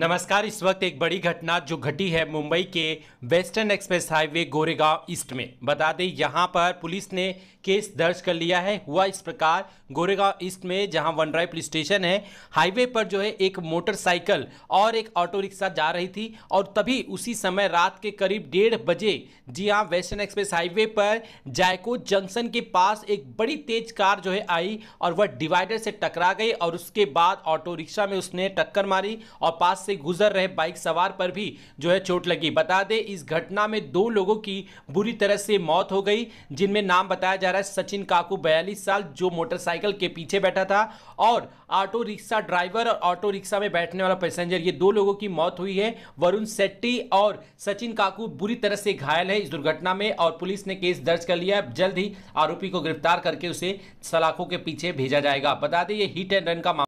नमस्कार इस वक्त एक बड़ी घटना जो घटी है मुंबई के western express highway Goregaon east में बता दें यहां पर पुलिस ने केस दर्ज कर लिया है हुआ इस प्रकार गोरेगांव ईस्ट में जहां ड्राइव पुलिस स्टेशन है हाईवे पर जो है एक मोटरसाइकिल और एक ऑटो रिक्शा जा रही थी और तभी उसी समय रात के करीब डेढ़ बजे जी हाँ वेस्टर्न एक्सप्रेस हाईवे पर जायको जंक्शन के पास एक बड़ी तेज कार जो है आई और वह डिवाइडर से टकरा गई और उसके बाद ऑटो रिक्शा में उसने टक्कर मारी और पास से गुजर रहे बाइक सवार पर भी जो है चोट लगी बता दें इस घटना में दो लोगों की बुरी तरह से मौत हो गई जिनमें नाम बताया जा रहा है सचिन काकू बयालीस साल जो मोटरसाइकिल के पीछे बैठा था और ऑटो रिक्शा ड्राइवर और ऑटो रिक्शा में बैठने वाला पैसेंजर ये दो लोगों की मौत हुई है वरुण सेट्टी और सचिन काकू बुरी तरह से घायल है इस दुर्घटना में और पुलिस ने केस दर्ज कर लिया जल्द ही आरोपी को गिरफ्तार करके उसे सलाखों के पीछे भेजा जाएगा बता दें ये हिट एंड रन का